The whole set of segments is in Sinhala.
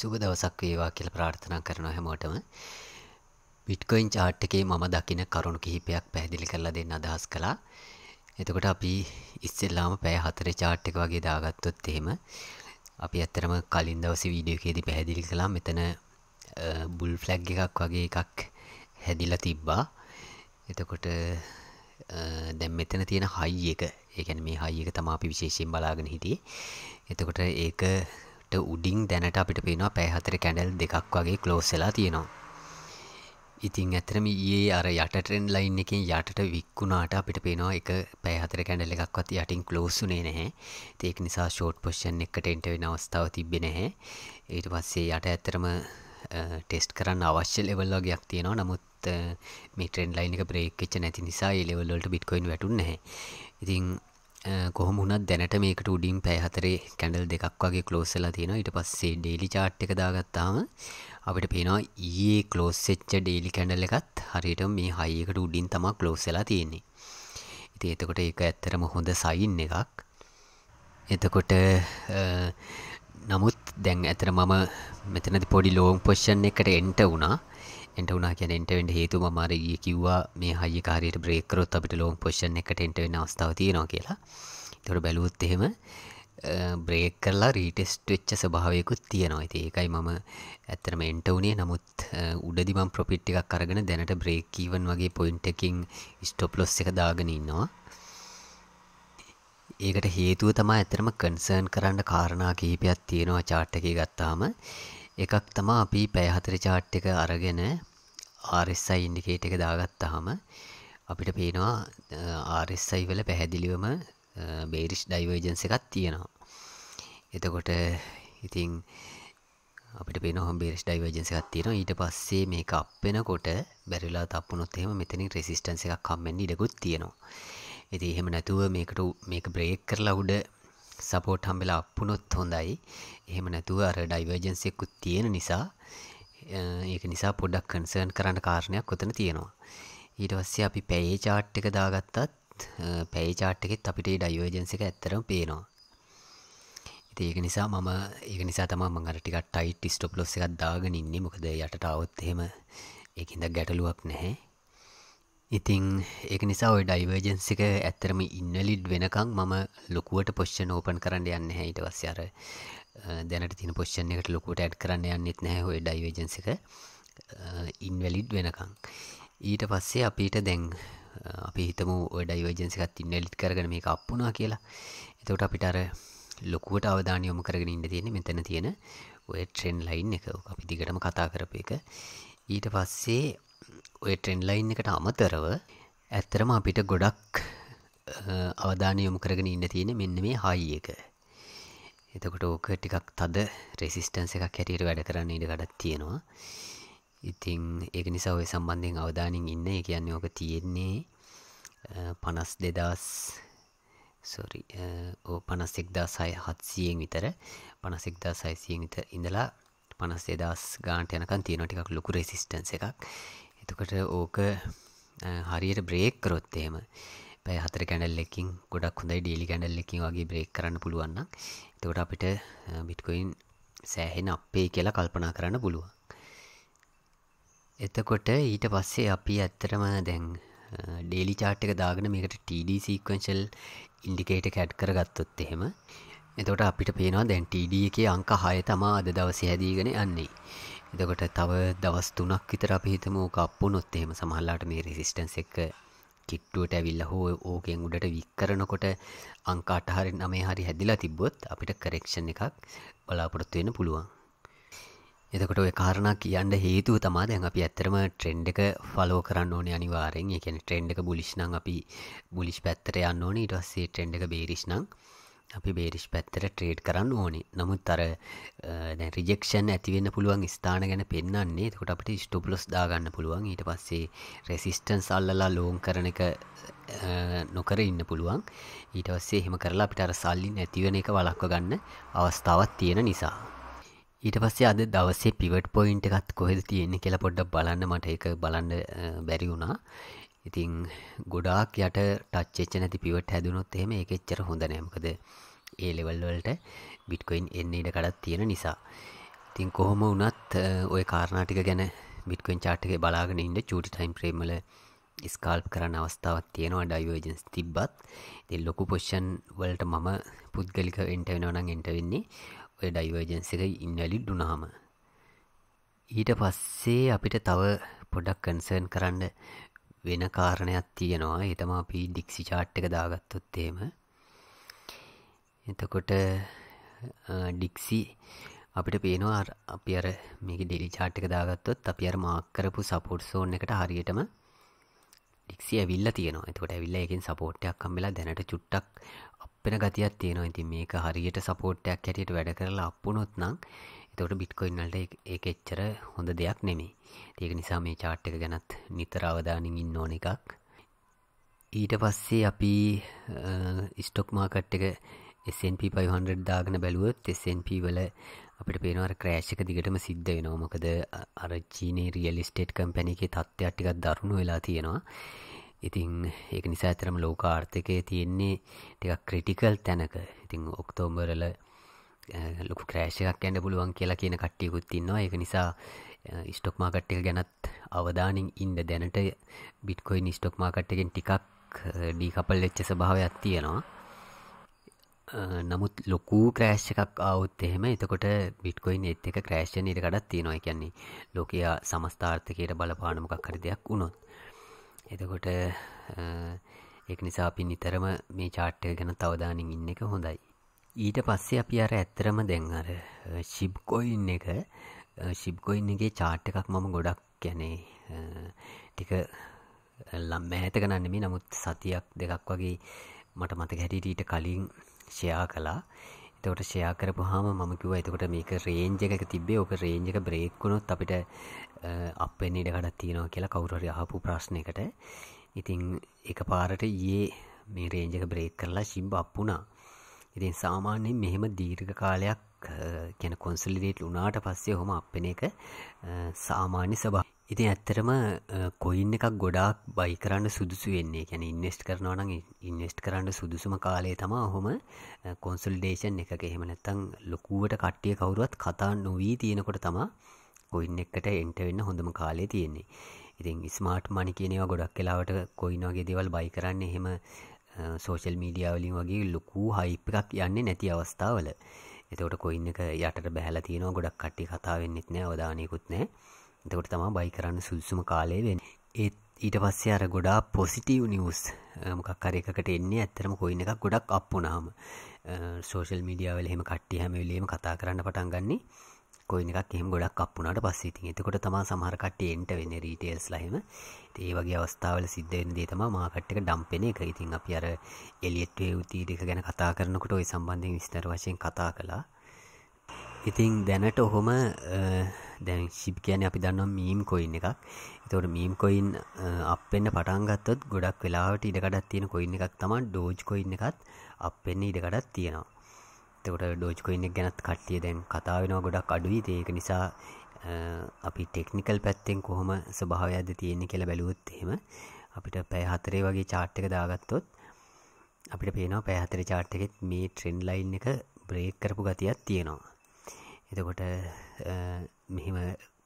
සුබ දවසක් වේවා කියලා ප්‍රාර්ථනා කරනවා හැමෝටම. බිට්කොයින් chart එකේ මම දකින කරුණු කිහිපයක් පැහැදිලි කරලා දෙන්න අදහස් කළා. එතකොට අපි ඉස්සෙල්ලාම පැය 4 chart එක වගේ දාගත්තොත් එහෙම අපි ඇත්තටම කලින් දවසේ වීඩියෝ එකේදී පැහැදිලි කළා මෙතන බුල් ෆ්ලැග් එකක් වගේ එකක් හැදිලා තිබ්බා. එතකොට දැන් මෙතන තියෙන හයි එක ඒ කියන්නේ මේ හයි එක තමයි අපි විශේෂයෙන් බලාගෙන හිටියේ. එතකොට ඒක ඒක උඩින් දැනට අපිට පේනවා පෑහතර කැඩල් දෙකක් වගේ කලෝස්සලා තියෙනවා ඉතිං ඇතරම ඒ අර යට ට්‍රෙන්ඩ් ලයින් එකින් යටට වික්කුණාට අපිට පේනවා එක පැහතර කැඩල එකක්වත් යටින් කලෝසුනේ නැහැ ඒක නිසා ෂෝට් පොෂන් එකටෙන්ට වෙන අවස්ථාව තිබෙන නැහැ ඊට පස්සේ යට ඇතරම ටෙස්ට කරන්න අවශ්‍ය ලෙවල් වගේයක් තියෙනවා නමුත් මේ ට්‍රෙන්ඩ් ලයින් එක බ්‍රේක්ච්ච නැති නිසා ඒ ලෙවල්ලට බිට්කොයින් වැටුන් නැහැ ඉතිං කොහොම වුණත් දැනට මේකට උඩින් පැහතරේ කැඩල් දෙකක් වගේ කලෝසලා තියෙන ඊට පස්සේ ඩේලි චාට් එක දාගත්තාම අපිට පේනවා ඒ කලෝස්සෙච්ච ඩේලි කැඩල් එකත් හරියට මේ හයිකට උඩින් තමක් කලෝසලා තියෙන්නේ ඉති එතකොට ඒක ඇත්තරම හොඳ සයින් එකක් එතකොට නමුත් දැන් ඇතර මම මෙතනති පොඩි ලෝම් පොෂ්ෂන් එකට එන්ට වුණා එටවුනා කියන එටවෙන්ට හේතු මාරගිය කිව්වා මේ හයි කාරයට බ්‍රේකරොත් අපිට ලෝම් පොෂ්ණ එකට එටවෙන අවස්ථාවතියනවා කියලා තොට බැලුවොත් එහෙම බ්‍රේක් කරලා රීටෙස්ට වෙච්ච ස්භාවයකුත් තියෙනවා ඇති ඒකයි මම ඇත්තරම එන්ට වනේ නමුත් උඩදිමම් ප්‍රපිට්ටිකක් කරගෙන දැනට බ්‍රේකීවන් වගේ පොයින්ටකින් ස්ටොප්ලොස් එක දාගෙන ඉන්නවා ඒකට හේතුව තමා ඇතරම කන්සර්න් කරන්න කාරණා කහිපයක් තියෙනවා චාට්ටක ගත්තාම එකක් තමා අපි පැහතර චාට් එක අරගෙන RSI ඉන්ඩිකේට් එක දාගත්තාම අපිට පේනවා RSI වල පැහැදිලිවම බේරිෂ් ඩයිවර්ජන්ස එකක් තියෙනවා එතකොට ඉතිං අපිට පේ හොම් බේරිස් ඩයිවර්ජන්ස එකක් තියෙනවා ඊට පස්සේ මේ අප්පෙනකොට බැරිලා තප්පුනොත් එහෙම මෙතනින් රෙසිස්ටන්ස එකක් කම්මෙන් ඉඩකුත් තියෙනවා ඇති එහෙම නැතුව මේකට මේක බ්‍රේක් කරලා උඩ සපෝට් හම්බෙලා අප්පුනොත් හොඳයි එහෙම නැතුව අර ඩයිවර්ජන්සෙකුත් තියෙන නිසා ඒක නිසා පොඩක් කන්සර්න් කරන්න කාරණයක් කොතන තියෙනවා ඊටවස්සේ අපි පැයේ චාට් එක දාගත්තත් පැයි චාට් එකෙත් අපිට ඩයිවර්ජන්ස එක ඇත්තරම් පේනවා ඒක නිසා මම ඒක නිසා තම මඟට ටිකක් ටයිට් ස්ටොප් ලොස් එකක් දාගෙන ඉන්නේ මොකද යටට આવොත් එහෙම ඒකින්ද ගැටලුවක් නැහැ ඉතිං ඒක නිසා ඔය ඩයිවර්ජන්ස් එක ඇත්තරම ඉන්නලිඩ් වෙනකං මම ලොකුවට පොෂ්ෂන ඕපන් කරන්න යන්න හැයිට වස්යාර දැනට තින පොෂ්ෂන් එකට ලොකුට ඇඩ් කරන්න යන්නෙත් නැහැ ඔය ඩයිවජන්සික ඉන්වැලිඩ් වෙනකං ඊට පස්සේ අපිට දැන් අපි හිතම ඔය ඩයිවජන්සිකත් ඉන්වැලිට් කරගන මේ අප්පුනා කියලා එතකට අපිට අර ලොකුවට අවධානය යොමු කරගෙන ඉන්න තියෙන මෙතන තියෙන ඔය ට්‍රෙන් ලයින් එක අපි දිගටම කතා කරපු එක ඊට පස්සේ ඔය ට්‍රෙන් ලයින් එකට අමතරව ඇත්තරම අපිට ගොඩක් අවධානය යොමු කරගෙන ඉන්න තියෙන මෙන්න මේ හයි එක එතකොට ඕක ටිකක් තද රෙසිස්ටන්ස එකක් හැටියට වැඩ කරන්න ඉඩ ගඩක් තියෙනවා ඉතිං ඒක නිසා ඔය සම්බන්ධයෙන් අවධානින් ඉන්න කියන්නේ ඕක තියෙන්නේ පනස් දෙදස් සොරි ඕ පනස්සෙක්දා සය හත්සියෙන් විතර පනසෙක්දා සයිසියෙන් විත ඉඳලා පනස් දෙදස් ගාන්ට යනකන් තියෙන ටිකක් ලොකු රෙසිස්ටන්ස එකක් එතකොට ඕක හරියට බ්‍රේක් කරොත්තේම පැය හතර කැනල් එකකින් ගොඩක් හොඳයි ඩේලි කැනල් එකින් වගේ බ්‍රේක් කරන්න පුළුවන් එතකොට අපිට බිට්කොයින් සෑහෙන අපේ කියලා කල්පනා කරන්න පුළුවන් එතකොට ඊට පස්සේ අපි ඇත්තරම දැන් ඩේලි චාට් එක දාගෙන මේකට TD සීක්වංශල් ඉන්ඩිකේට කැඩ් කර ගත්තොත් එහෙම එතකොට අපිට පේනවා දැන් TD එක අංක හය තමා අද දවස හැදීගෙන යන්නේ එතකොට තව දවස් තුනක් විතර අපි හිතම ඕක අප්පු නොත් එහෙම සමහල්ලාට මේ රිසිස්ටන්ස් එක කිට්ටුවට ඇවිල්ල හෝ ඕකෙන් උඩට වික් කරනකොට අංකාට හරි නමේ හරි හැදිලා තිබ්බොත් අපිට කරෙක්ෂණ එකක් බලාපොරොත්තු වෙන පුළුවන් එතකොට ඔය කාරණ කියන්න හේතුව තමා දැන් අපි ඇත්තරම ට්‍රෙන්ඩ් එක ෆලෝ කරන්න ඕනේ අනිවාරෙන් එකන ට්‍රෙන්ඩ් එක බුලිශ්නං අපි බුලිෂ් පැත්තර යන්න ඕනේ ඉටස්සේ ට්‍රෙන්ඩ් එක බේරිශ්නං අපි බේරිෂ් පැත්තර ට්‍රේඩ් කරන්න ඕනි නමුත් අර රිජෙක්ෂන් ඇතිවෙන්න පුළුවන් ස්ථාන ගැන පෙන්න්නේ කොට අපට ස්ටපලොස් දාගන්න පුළුවන් ඊට පස්සේ රෙසිස්ටන් සල්ලලා ලෝන් කරන එක නොකර ඉන්න පුළුවන් ඊට පස්සේ හෙම කරලා අපිට අර සල්ලින් ඇතිවෙන එක වලක්ව ගන්න අවස්ථාවත් තියෙන නිසා ඊට පස්සේ අද දවසේ පිවට පොයින්ට එකත් කොහෙද තියෙන්නේ කියලා පොඩ්ඩ බලන්න මට එක බලන්න බැරි වුණා ඉතින් ගොඩාක් යට ටච් වෙච්ච නැති පිවට් හැදුනොත් එහෙම ඒක එච්චර හොඳ නෑ මොකද ඒ ලෙවල් වලට බිට්කොයින් එන්න ඉඩ කඩක් තියෙන නිසා. ඉතින් කොහොම වුණත් ওই කාරණා ටික ගැන බිට්කොයින් chart එකේ බලාගෙන ඉන්න චූටි time frame වල ස්කල්ප් කරන්න අවස්ථාවක් තියෙනවා ඩයිවර්ජන්ස් තිබ්බත්. ඉතින් ලොකු පොසිෂන් වලට මම පුද්ගලික එන්ට වෙනවා නම් එන්ට වෙන්නේ ඔය ඩයිවර්ජන්ස් එක ඉන්වැලිඩ් වුණාම. ඊට පස්සේ අපිට තව පොඩක් කන්සර්න් කරන්න වෙන කාරණයක් තියෙනවා ඒතම අපි ඩික්සි චාට් එක දාගත්තොත් එහෙම එතකොට ඩික්සි අපිට පේනවා අපි අර මේක ඩෙලි චාට් එක දාගත්තොත් අපි අර මාක් කරපු සපෝට් සෝන් එකට හරියටම ඩික්සි ඇවිල්ලා තියෙනවා එතකොට ඇවිල්ලා එකෙන් සපෝට් එකක් හම්බෙලා දැනට චුට්ටක් අපෙන ගතියක් තියෙනවා ඉතින් මේක හරියට සපෝට් එකක් හැටියට වැඩ කරලා අප්පුනොත් නම් එතකොට බිට්කොයින් වලට ඒක එච්චර හොඳ දෙයක් නෙමෙයි. ඒක නිසා මේ chart එක ගැනත් නිතර අවධානයෙන් ඉන්න ඕන එකක්. ඊට පස්සේ අපි ස්ටොක් මාකට් එක S&P 500 දාගෙන බැලුවොත් S&P වල අපිට පේනවා ක්‍රෑෂ් එක දිගටම සිද්ධ වෙනවා. මොකද අර චීනේ රියල් එස්ටේට් කම්පැනි එකේ තත්ත්වයක් ටිකක් දරුණු වෙලා තියෙනවා. ඉතින් ඒක නිසා ඇතරම ලෝක ආර්ථිකයේ තියෙන්නේ ටිකක් ක්‍රිටිකල් තැනක. ඉතින් ඔක්තෝබර් වල ලොකු ක්‍රෑශ එකක් ඇන්න පුළුවන් කියලා කියන කට්ටියකුත්තින්නවා ඒක නිසා ස්ටොක් මාකට්ටක ගැනත් අවධානින් ඉන්ඩ දැනට බිට්කොයි නිස්ටොක් මාකට්ටකෙන් ටිකක් ඩීකපල් එච්ච ස්භාවයක් තියෙනවා නමුත් ලොකු ක්‍රෑශ් එකක් අවුත් එහෙම එතකොට බිට්කොයින් එත් එක ක්‍රෑශ්ෂණ ඉරකටත් තියෙනවා කියන්නේ ලෝකයා සමස්ථාර්ථකයට බලපානමකක් කර දෙයක් වුණොත් එතකොට එක් නිසා අපි නිතරම මේ චාට්ටය ගැන තවදානින් ඉන්න එක හොඳයි ඊට පස්සේ අපි අර ඇත්තරම දැන් අර ශිබ්කොයින් එක ශිබ්කොයින්ගේ චාට් එකක් මම ගොඩක් ගැනේ ටික ලම් මෑත ගනන්නෙමි නමුත් සතියක් දෙකක් වගේ මට මතක හැටියට කලින් ෂයා කලා එතකොට ෂයා කරපු හාම මම කිව එතකොට මේක රේන්ජ එක තිබේ ඕක රේන්ජ එක බ්‍රේක්කුණොත් අපිට අපෙන් ඉඩකටත් තියෙනවා කියලා කවුරරි අහපු ප්‍රශ්නයකට ඉතිං එක පාරට ඒ මේ රේන්ජක බ්‍රේක් කරලා ශිම්බ අප්පුනා ඉතින් සාමාන්‍යයෙන් මෙහෙම දීර්ඝ කාලයක් කියන කොන්සලිඩේට් වුණාට පස්සේ ඔහොම අපෙන එක සාමාන්‍ය සබා ඉතින් ඇත්තරම කොයින් එකක් ගොඩාක් බයි කරන්න සුදුසු වෙන්නේ කැන ඉන්වස්ට් කරනවා නම් ඉන්වස්ට් කරන්න සුදුසුම කාලය තමා හොම කොන්සල්ඩේෂන් එක එහෙමනැත්තං ලොකුවට කට්ටිය කවුරුවත් කතා නොවී තියෙනකොට තමා කොයින් එකට එන්ට වෙන්න හොඳම කාලේ තියෙන්නේ ඉතින් ස්මාර්ට් මනි කියනවා ගොඩක් කලාවට කොයිනවාගේ දේවල් බයි කරන්න එහෙම සෝශල් මීඩියාවලින් වගේ ලොකු හයිපකක් යන්නේ නැති අවස්ථාවල එතකොට කොයින්න එක යටට බැහල තියෙනවා ගොඩක් කට්ටි කතාවෙන්නෙත් නෑ අවධානයකුත් නෑ එතකොට තමා බයි කරන්න සුල්සුම කාලය වෙන් ඒත් ඊට පස්සේ අර ගොඩා පොසිටව් නිියස් මොකක් අර එකකට එන්නේ ඇත්තරම කොයින්න එකක් ගොඩක් අප්පුනාම සෝශල් මීඩියාවල හෙම කට්ටි හැමවිලීම කතා කරන්න පටන් ගන්නේ බිට්කොයින් එකක් එහෙම ගොඩක් අප් වුණාට පස්සේ ඉතින් එතකොට තමයි සමහර කට්ටිය එන්ට වෙන්නේ රීටේල්ස්ලා එහෙම. ඉතින් ඒ වගේ අවස්ථාවල සිද්ධ වෙන දේ තමයි මාකට් එක ඩම්ප් වෙන එක. ඉතින් අපි අර එලියට් වේව් තීරයක ගැන කතා කරනකොට ওই සම්බන්ධයෙන් විස්තර වශයෙන් කතා කළා. ඉතින් දැනට ඔහොම දැන් ශිප් කියන්නේ අපි දන්නවා මීම් කොයින් එකක්. ඒතකොට මීම් කොයින් අප් වෙන්න පටන් ගත්තොත් ගොඩක් වෙලාවට ඉඩකඩක් තියෙන කොයින් එකක් තමයි ඩෝජ් කොයින් එකත් අප් වෙන්න ඉඩකඩක් තියෙනවා. එතකොට ඩෝජ්කොයින් එක ගැනත් කට්ටිය දැන් කතා වෙනවා ගොඩක් අඩුයි ඒක නිසා අපි ටෙක්නිකල් පැත්තෙන් කොහොම ස්වභාවයක්ද තියෙන්නේ කියලා බැලුවොත් එහෙම අපිට පැය හතරේ වගේ chart එක දාගත්තොත් අපිට පේනවා පැය හතරේ chart එකෙත් මේ trend line එක break කරපු ගතියක් තියෙනවා. එතකොට මෙහෙම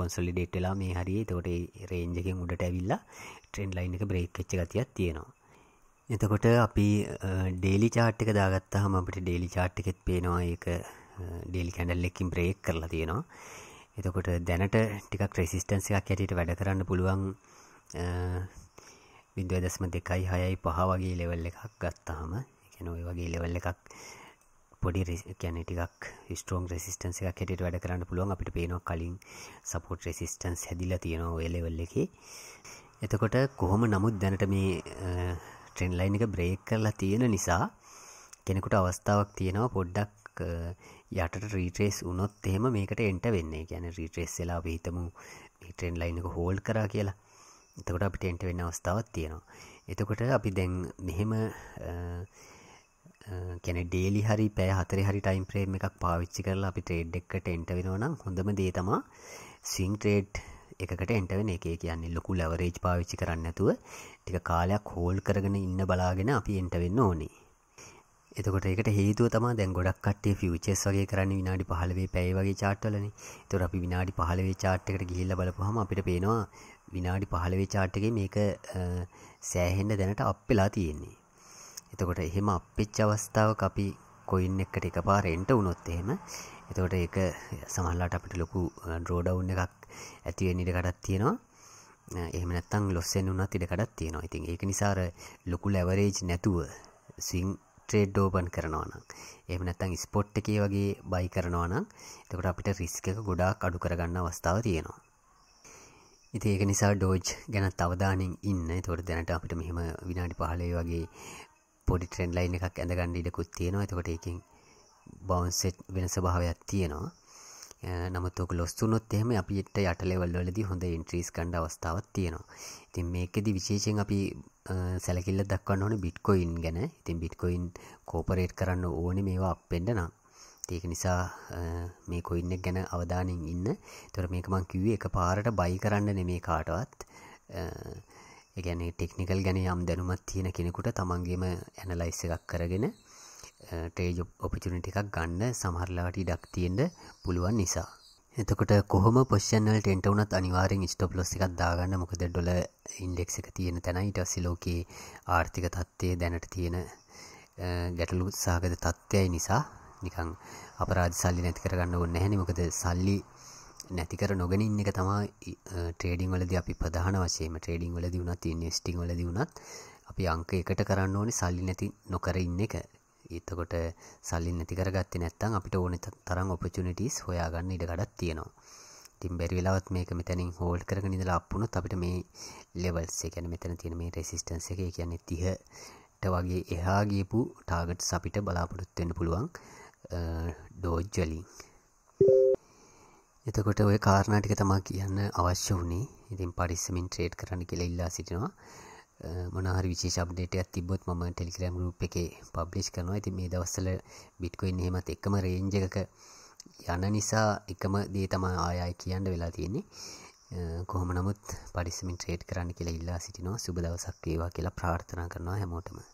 කොන්සොලිඩේට් වෙලා මේ හරිය එතකොට රේන්ජ් එකෙන් උඩට ඇවිල්ලා ට්‍රෙන්ඩ් ලයින් එක බ්‍රේක් වෙච්ච ගතියක් තියෙනවා. එතකොට අපි ඩේලි චාට් එක දාගත්තහම අපිට ඩේලි චාට් එකෙත් පේනවා ඒක ඩේලි කැඩල් එකකින් බ්‍රේක් කරලා තියෙනවා එතකොට දැනට ටිකක් රෙසිස්ටන්ස එකක් ඇටට වැඩ කරන්න පුළුවන් බිදුව දස්ම දෙකයි හයයි පහ වගේ ලෙවල් එකක් ගත්තාහම එකන ඔය වගේ ලෙවල් එකක් පොඩි කැන ටිකක් ස්ටෝම් රෙසිස්ටන්ස එකක් හැටියට වැඩ කරන්න පුළුවන් අපිට පේනවා කලින් සපෝට් රෙසිස්ටන්ස් හැදිලා තියෙනවා ඔය ලෙවල් එක එතකොට කොහොම නමුත් දැනට මේ ට්‍රෙන් ලයින් එක බ්‍රේක් කරලා තියෙන නිසා කෙනෙකුට අවස්ථාවක් තියෙනවා පොඩ්ඩක් යටට රීට්‍රේස් උනොත් එහෙම මේකට එන්ට වෙන්නේ ගැන රීට්‍රේස් වෙලා හිතමු ට්‍රෙන් ලයින් එක හෝල් කරා කියලා එතකොට අපිට එන්ට වෙන්න අවස්ථාවක් තියෙනවා එතකොට අපි දැන් මෙහෙම කැන ඩේලි හරි පෑ හතර හරි ටයිම් ප්‍රේම් එකක් පාවිච්චි කරලා අපි ට්‍රේඩ් එක්කට එන්ට වෙනවනම් හොඳම දේ තමා සිං ට්‍රේඩ් එකකට එන්ටවෙන එක කියන්නේ ලොකු ලැවරේජ් පාවිච්චි කරන්නතුව ටික කාලයක් හෝල් කරගෙන ඉන්න බලාගෙන අපි එන්ටවෙන්න ඕනේ එතකොට එකට හේතුව තමා දැන් ගොඩක් කට්ටේ ෆියුචර්ස් වගේ කරන්නේ විනාඩි 15 පැය වගේ chart වලනේ. ඒතකොට අපි විනාඩි 15 chart එකට ගිහිල්ලා බලපුවාම අපිට පේනවා විනාඩි 15 chart එකේ මේක සෑහෙන්න දැනට අප් වෙලා තියෙන්නේ. එතකොට එහෙම අප් වෙච්ච අවස්ථාවක අපි කොයින් එක්කට එක පාර එන්ට වුණොත් එහෙම එතකොට එක සමල්ලාට අපිට ලොකු ඩ්‍රෝඩවුන් එකක් ඇතිවෙන් ඉඩකටත් තියෙනවා එහමනත්තං ලොස්සෙන් වුනත් ඉඩකටත් තියෙනවා ඉතින් ඒක නිසාර ලොකු ලැවරේජ් නැතුව සිං ට්‍රේඩ් ෝපන් කරනවානම් එම නැත්තං ස්පොට් එකේ වගේ බයි කරනවානම් එතකට අපිට රිස්ක එක ගොඩාක් අඩු කරගන්න අවස්ථාව තියෙනවා ඉති ඒක නිසා ඩෝජ් ගැනත් අවධානෙන් ඉන්න තොර දැනට අපිට මෙහෙම විනාඩි පහලේ වගේ පොඩි ට්‍රෙන්ඩ් ලයින් එකක් ඇඳගන්න ඉඩකුත් තියෙනවා එතකොට ඒකින් බවන්සෙට් වෙන ස්වභාවයක් තියෙනවා නමුත් ඔක ලොස් වුණොත් එහෙම අපිට යට ලෙවල් වලදී හොඳ ඉන්ට්‍රීස් ගන්න අවස්ථාවක් තියෙනවා. ඉතින් මේකෙදි විශේෂයෙන් අපි සැලකිල්ල දක්වන්න ඕන බිට්කොයින් ගැන. ඉතින් බිට්කොයින් කෝපරේට් කරන්න ඕනේ මේවා අපෙන්න නම්. ඒක නිසා මේ කොයින්න ගැන අවධානෙන් ඉන්න තොර මේක මං කිව්වේ එක පාරට බයි කරන්න නෙමේ කාටවත් ගැන ටෙක්නිකල් ගැන යම් දැනුමත් තියෙන කෙනෙකුට තමන්ගේම ඇනලයිස් එකක් කරගෙන ටේජ් ඔපචුණට එකක් ගන්න සමහරලාට ඉඩක් තියෙන්ට පුළුවන් නිසා එතකොට කොහොම පොෂ්නල් ටෙන්ට වනත් අනිවාරෙන් ස්ටප් ලොස් එකක් දාගන්න මොකද ඩොල ඉන්ඩෙක් එක තියෙන තැනයි ටස්සිලෝකයේ ආර්ථික තත්ත්වය දැනට තියෙන ගැටලු උත්සාගත තත්ත්වයයි නිසා නිකං අපරාධ සල්ලි නැති කරගන්න ඔන්න හැනි මොකද සල්ලි නැතිකර නොගෙනින් එක තමයි ට්‍රේඩිං වලද අපි ප්‍රධාන වශයෙන් ට්‍රේඩිං වලදි වුණත් ඉන්වෙස්ටිං වලදි වුණත් අපි අංක එකට කරන්න ඕනේ සල්ලි නැති නොකර ඉන්න එක එතකොට සල්ලි නැති කරගත්තේ නැත්නම් අපිට ඕන තරම් ඔපචුනිටිස් හොයාගන්න ඉඩ ගඩක් තියෙනවා. ඉතින් බැරි වෙලාවත් මේක මෙතනින් හෝල්ඩ් කරගෙන ඉඳලා අප් වුණොත් අපිට මේ ලෙවල්ස් ඒ කියන්නේ මෙතන තියෙන මේ රෙසිස්ටන්ස් එක ඒ කියන්නේ 30ට වගේ එහා ගියපු ටාගට්ස් අපිට බලාපොරොත්තු වෙන්න පුළුවන් ඩෝජ් වලින්. එතකොට ඔය කාරණා ටික තමයි කියන්න අවශ්‍ය වුණේ. ඉතින් පරිස්සමින් ට්‍රේඩ් කරන්න කියලා ඉල්ලා සිටිනවා. මොනවා හරි විශේෂ අප්ඩේට් එකක් තිබ්බොත් මම Telegram group එකේ පබ්ලිෂ් කරනවා. ඉතින් මේ දවස්වල Bitcoin එහෙමත් එකම range එකක යන නිසා එකම දේ තමයි ආයෙ කියන්න වෙලා තියෙන්නේ. කොහොම නමුත් පරිස්සමින් ට්‍රේඩ් කරන්න කියලා ඉල්ලා සිටිනවා. සුබ දවසක් වේවා කියලා ප්‍රාර්ථනා කරනවා හැමෝටම.